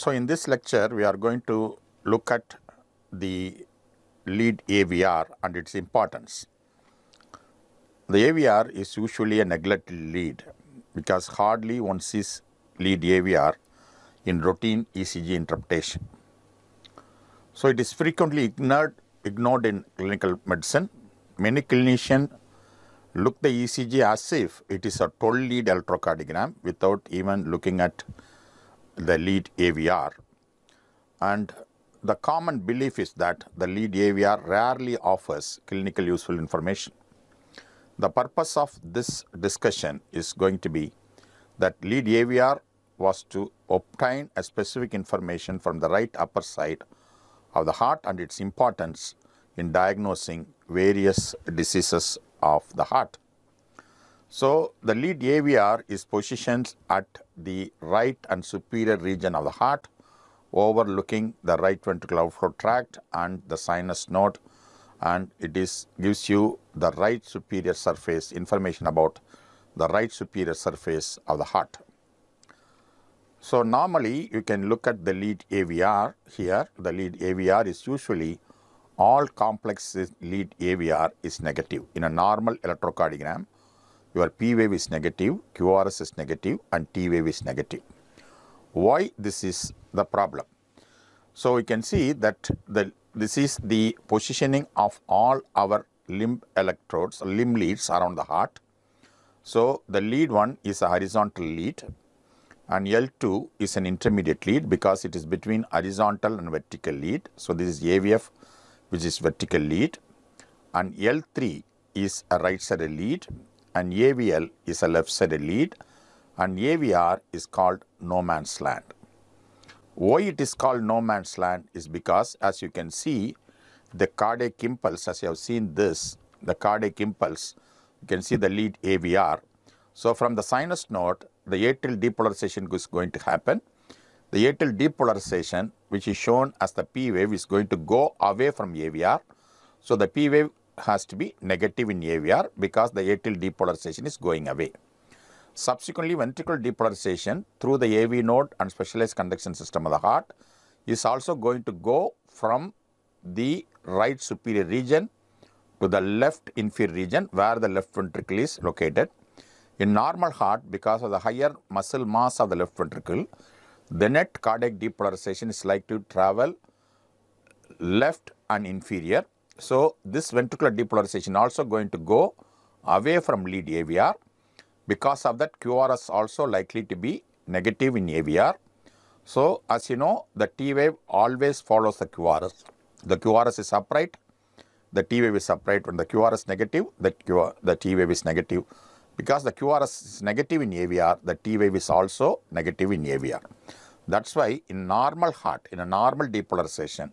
So, in this lecture we are going to look at the lead AVR and its importance. The AVR is usually a neglected lead because hardly one sees lead AVR in routine ECG interpretation. So, it is frequently ignored, ignored in clinical medicine. Many clinicians look the ECG as if it is a 12 lead electrocardiogram without even looking at the lead AVR. And the common belief is that the lead AVR rarely offers clinical useful information. The purpose of this discussion is going to be that lead AVR was to obtain a specific information from the right upper side of the heart and its importance in diagnosing various diseases of the heart. So, the lead AVR is positioned at the right and superior region of the heart, overlooking the right ventricular outflow tract and the sinus node and it is gives you the right superior surface information about the right superior surface of the heart. So normally you can look at the lead AVR here. The lead AVR is usually all complex lead AVR is negative in a normal electrocardiogram your P wave is negative, QRS is negative and T wave is negative. Why this is the problem? So we can see that the this is the positioning of all our limb electrodes, limb leads around the heart. So the lead one is a horizontal lead and L2 is an intermediate lead because it is between horizontal and vertical lead. So this is AVF which is vertical lead and L3 is a right sided lead and AVL is a left-sided lead and AVR is called no man's land. Why it is called no man's land is because as you can see the cardiac impulse as you have seen this the cardiac impulse you can see the lead AVR. So from the sinus node the atrial depolarization is going to happen. The atrial depolarization which is shown as the P wave is going to go away from AVR. So the P wave has to be negative in AVR because the atrial depolarization is going away. Subsequently, ventricular depolarization through the AV node and specialized conduction system of the heart is also going to go from the right superior region to the left inferior region where the left ventricle is located. In normal heart, because of the higher muscle mass of the left ventricle, the net cardiac depolarization is likely to travel left and inferior so, this ventricular depolarization also going to go away from lead AVR. Because of that, QRS also likely to be negative in AVR. So, as you know, the T wave always follows the QRS. The QRS is upright, the T wave is upright. When the QRS is negative, the, QR, the T wave is negative. Because the QRS is negative in AVR, the T wave is also negative in AVR. That's why in normal heart, in a normal depolarization,